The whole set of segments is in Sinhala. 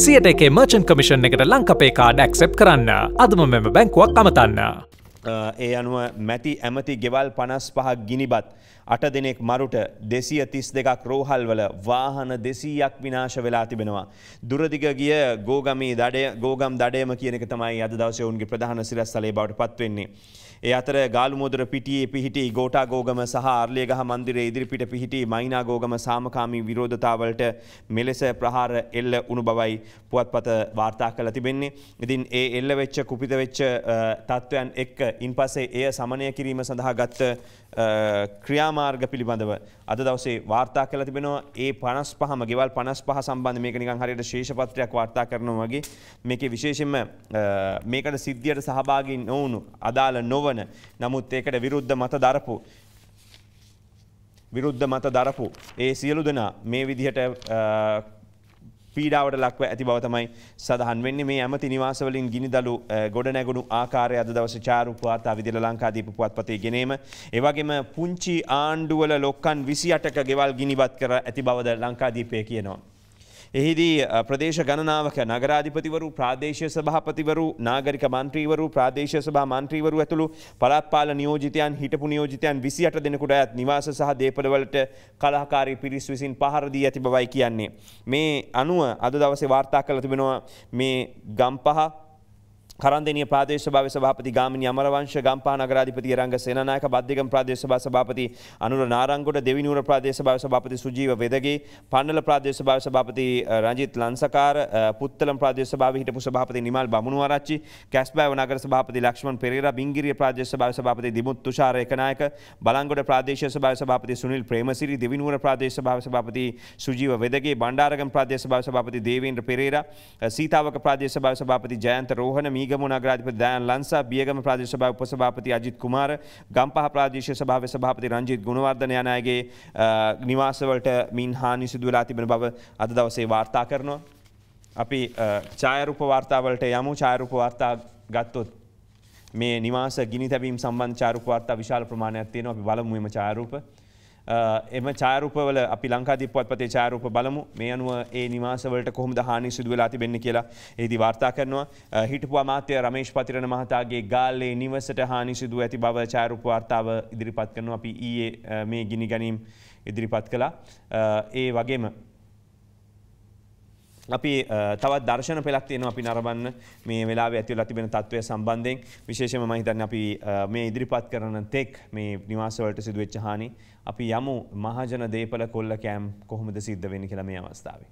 සියට එකේ මර්චන් කමිෂන් එකට ලංකපේ කාඩ ඇක්සෙප් කරන්න අදම මෙම බැංකුවක් අමතන්න. ඒ අනුව මැති ඇමති ගෙවල් පනස් පහක් ගිනිබත් අට දෙනෙක් මරුට දෙසිය තිස් දෙකක් රෝහල් වල වාහන දෙසීයක් විනාශ වෙලා තිබෙනවා. දුරදිග ගිය ගෝගමී දඩය ගෝගම් දඩයම කියනක තමයි අද දවසයවුන්ගේ ප්‍රධාන සිරස් සලේ බවට පත්වවෙන්නේ. ඒ අතර ගාලුමුදුර පිටියේ පිහිටි ගෝටාගෝගම සහ ආර්ලියගහ මන්දිරයේ ඉදිරිපිට පිහිටි මයිනාගෝගම සාමකාමී විරෝධතාවලට මෙලෙස ප්‍රහාර එල්ල වුණු බවයි පුවත්පත වාර්තා කළ තිබෙන්නේ. ඉතින් ඒ එල්ල වෙච්ච කුපිත වෙච්ච තත්ත්වයන් එක්ක ඉන්පස්සේ එය සමනය කිරීම සඳහා ගත්ත ක්‍රියාමාර්ග පිළිබඳව අද දවසේ වාර්තා කළ තිබෙනවා ඒ පනස් පහම ගෙවල් පනස් පහ සම්බන්ධ මේක නිකන් හරියට ශේෂපත්‍රයක් වාර්තා කරනවා වගේ මේකේ විශේෂයෙන්ම මේකට සිද්ධියට සහභාගී නොවුණු අදාළ නොවන නමුත් ඒකට විරුද්ධ මත දරපු විරුද්ධ මත දරපු ඒ සියලු දෙනා මේ විදිහට පීඩාවට ලක්ව ඇති බව තමයි සඳහන් වෙන්නේ මේ ඇමති නිවාසවලින් ගිනිදලු ගොඩනැගුණු ආකාරය අද දවස චාරු පුවාර්තා විදිල ලංකාදීපු පුවත්පතේ ගෙනීම ඒවගේම පුංචි ආණ්ඩුවල ලොක්කන් විසි අටක ගෙවල් ගිනිවත් කර ඇති බවද ලංකාදීපය කියනවා. එහිදී ප්‍රදේශ ගණනාවක නගරාධිපතිවරු ප්‍රාදේශය සභාපතිවරු නාගරික මන්ත්‍රීවරු ප්‍රාදේශ සභා මන්ත්‍රීවරු ඇතුළු පළත්පාල නියෝජිතයන් හිටපු නියෝජිතයන් විසියට දෙනකුට ඇත් නිවාස සහ දේපළවලට කලාකාරී පිරිස් විසින් පහරදී ඇති බවයි කියන්නේ. මේ අනුව අද දවසේ වාර්තා කළ තිබෙනවා මේ ගම්පහ කරන්දනය ප්‍රදේශ භාව සභාපති ගාමන අමරවංශ ගම්පා නගරාධිපති රංග සේනායක බද්ධිකම් ප්‍රදේශ භාව සභාපති අනුර නාරංගොඩ දෙවිනුවර ප්‍රදේශ භාව සභාපති සුජීව වෙදගේ පන්නල ප්‍රදේශ භාව සභාපති රංජිත් ලංසකාර පුත්තලම් ප්‍රදේශ භාව හිටපු සභාපති නිමල් බමුණුවරච්චි කැස්බෑව නගර සභාපති ලක්ෂ්මන් පෙරේරා බිංගිරිය ප්‍රදේශ භාව සභාපති දිමුත් තුෂාර ඒකනායක බලංගොඩ ප්‍රදේශ භාව සභාපති සුනිල් ප්‍රේමසිරි දෙවිනුවර ප්‍රදේශ භාව සභාපති සුජීව වෙදගේ බණ්ඩාරගම් ප්‍රදේශ භාව සභාපති දේවේන්ද්‍ර පෙරේරා සීතාවක ප්‍රදේශ භාව සභාපති ජයන්ත රෝහණ මී නිගම නගරාධිපති දයන් ලංසා බියගම ප්‍රාදේශ සභාව උපසභාපති අජිත් කුමාර ගම්පහ ප්‍රාදේශ සභාවේ සභාපති රංජිත් ගුණවර්ධන යන අයගේ නිවාසවලට මින් හානි සිදු වෙලා තිබෙන බව අද දවසේ වාර්තා කරනවා. අපි ඡායරූප වාර්තාවලට යමු ඡායරූප වාර්තා ගත්තොත් මේ නිවාස ගිනි තැබීම් සම්බන්ධ ඡායරූප වාර්තා විශාල ප්‍රමාණයක් තියෙනවා අපි බලමු මේ ඡායරූප එම චාරපවල අපි ලංකාදිපවත්පතේ චාරූප බලමු මේ අනුව ඒ නිවාසවලට කොහොම හානි සිදුවලා තිබෙන්න කියලා ඒදි වාර්තා කරනවා හිටපු අමාත්‍ය රමේෂ් පතිරණ මහතාගේ ගාල්ලේ නිවසට හානි සිදුව ඇති බව චාරූප වාර්තාව ඉදිරිපත් කරනවා අපි ඊයේ මේ ගිනි ගැනීම් ඉදිරිපත් කළා ඒ වගේම අපි තවත් දර්ශන පෙළක් තියෙනවා අපි නරඹන්න මේ වෙලාවේ ඇතිවලා තිබෙන තත්ත්වය සම්බන්ධයෙන් විශේෂයෙන්ම මම හිතන්නේ අපි මේ ඉදිරිපත් කරන තෙක් මේ නිවාස වලට සිදුවෙච්ච හානි අපි යමු මහජන දේපල කොල්ල කෑම් කොහොමද සිද්ධ වෙන්නේ කියලා මේ අවස්ථාවේ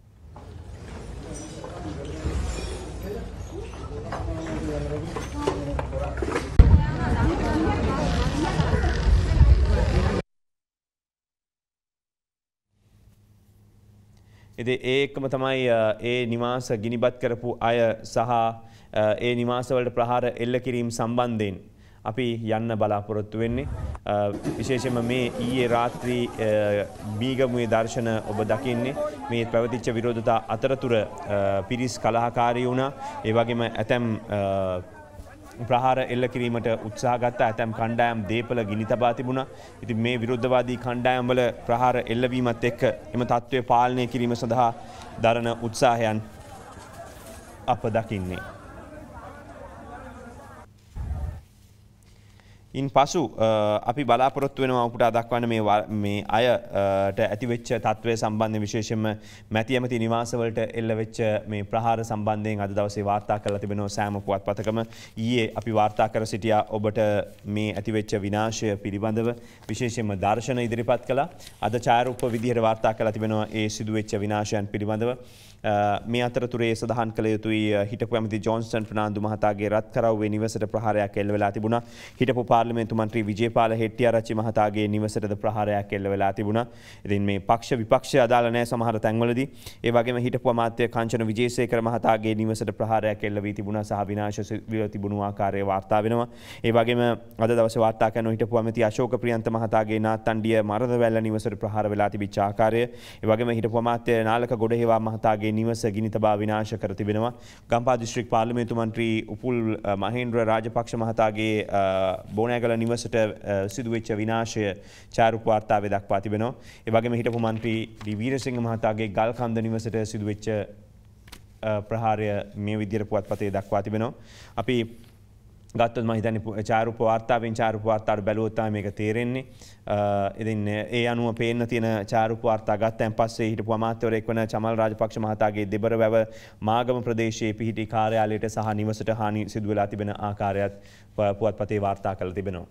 එති ඒකම තමයි ඒ නිවාස ගිනිබත් කරපු අය සහ ඒ නිවාසවලට ප්‍රහාර එල්ල කිරීම් සම්බන්ධයෙන්. අපි යන්න බලාපොරොත්තු වෙන්නේ. විශේෂම මේ ඊයේ රාත්‍රී බීගමුවේ දර්ශන ඔබ දකින්නේ මේ පැවතිච්ච විරෝධතා අතරතුර පිරිස් කලහකාරී වුණා. ඒ වගේම ඇතැම් ප්‍රහාර එල්ල කිරීමට උත්සාහගත්ත ඇතැම් කණ්ඩායම් දේපල ගිනි තබා තිබුණ ඉති මේ විරුද්ධවාදී කණ්ඩායම්වල ප්‍රහාර එල්ලවීමත් එක්ක එම තත්ත්වය පාලනය කිරීම සඳහා දරන උත්සාහයන් අප දකින්නේ. ඉන් පසු අපි බලාපොරොත්තු වෙනවා උපුටා දක්වන්න මේ අයට ඇතිවෙච්ච තත්වය සම්බන්ධ විශේෂම මැතිඇමති නිවාසවලට එල්ල වෙච්ච මේ ප්‍රහාර සම්බන්ධයෙන් අද දවසේ වාර්තා කළ තිබෙනෝ සෑම පුවත් පතකම ඊයේ අපි වාර්තා කර සිටිය ඔබට මේ ඇතිවෙච්ච විනාශය පිළිබඳව විශේෂම දර්ශන ඉදිරිපත් කළ අද චාරුප විදිහර වාර්තා කළ තිබෙනවා ඒ සිදුවෙච්ච විනාශයන් පිළිබඳව මේ අතරතුරේ සඳහන් කළ යුතුයි හිටපු ඇමති ජෝන්සන් ප්‍රනාාන්දු මහතාගේ රත් කරවේ නිවසට ප්‍රහාරයක් එල්වෙලා තිබුණ හිටපු පා පාර්ලිමේන්තු මන්ත්‍රී විජේපාල හෙට්ටිආරච්චි මහතාගේ නිවසටද ප්‍රහාරයක් එල්ල වෙලා තිබුණා. ඉතින් මේ පක්ෂ විපක්ෂ අදාළ නැහැ සමහර තැන්වලදී. ඒ වගේම හිටපු අමාත්‍ය කංචන විජේසේකර මහතාගේ නිවසට ප්‍රහාරයක් එල්ල වී තිබුණා සහ විනාශ විල තිබුණු ආකාරය වාර්තා වෙනවා. ඒ වගේම අද දවසේ වාර්තා කරන හිටපු අමති අශෝක ප්‍රියන්ත මහතාගේ නාත්තණ්ඩිය මරදවැල්ල නිවසට ප්‍රහාර වෙලා තිබිච්ච ආකාරය. ඒ වගේම හිටපු අමාත්‍ය නාලක ගොඩහේවා මහතාගේ නිවස ගිනි තබා විනාශ කර තිබෙනවා. ගම්පා දිස්ත්‍රික් පාර්ලිමේන්තු මන්ත්‍රී උපුල් මහේන්ද්‍ර රාජපක්ෂ මහතාගේ බොන කෑමෑගල නිවසට සිදුවෙච්ච විනාශය චාරුප වාර්තාවේ දක්වා තිබෙනවා. ඒ වගේම හිටපු මන්ත්‍රී ඩී වීරසිංහ මහතාගේ ගල්කන්ද නිවසට සිදුවෙච්ච ප්‍රහාරය මේ විදියට පුවත්පතේ දක්වා තිබෙනවා. අපි ගත්තොත් මහිතන චාරුප වාර්තාාවෙන් චාරුප වාර්තාට බැලුවත්තා මේක තේරෙන්නේ එතින් ඒ අනුව පේන තින චාරුප වාර්තා ගත්තැන් පස්සේ හිට පමාතවරෙක් වන චමල් රාජපක්ෂ මහතාගේ දෙබර වැව මාගම ප්‍රදේශයේ පිහිටි කාර්යාලයට සහ නිවසට හානි සිදුවලා තිබෙන ආකාරයත් පුවත් පතේ වාර්තා කළ තිබෙනවා.